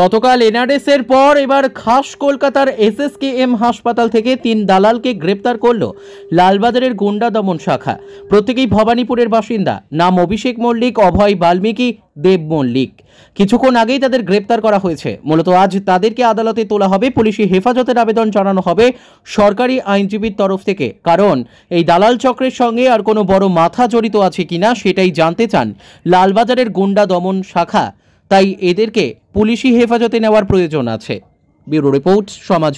গতকাল এনআরএস এর পর এবার খাস কলকাতার এসএসকেএম হাসপাতাল থেকে তিন দালালকে গ্রেপ্তার করল লালবাজারের গুন্ডা দমন শাখা প্রত্যেকেই ভবানীপুরের বাসিন্দা নাম অভিষেক মল্লিক অভয় বাল্মীকি দেব মল্লিক কিছুক্ষণ আগেই তাদের গ্রেপ্তার করা হয়েছে মূলত আজ তাদেরকে আদালতে তোলা হবে পুলিশি হেফাজতের আবেদন জানানো হবে সরকারি আইনজীবীর তরফ থেকে কারণ এই দালাল চক্রের সঙ্গে আর কোনো বড় মাথা জড়িত আছে কিনা সেটাই জানতে চান লালবাজারের গুন্ডা দমন শাখা তাই এদেরকে পুলিশি হেফাজতে নেওয়ার প্রয়োজন আছে ব্যুরো রিপোর্ট সমাজ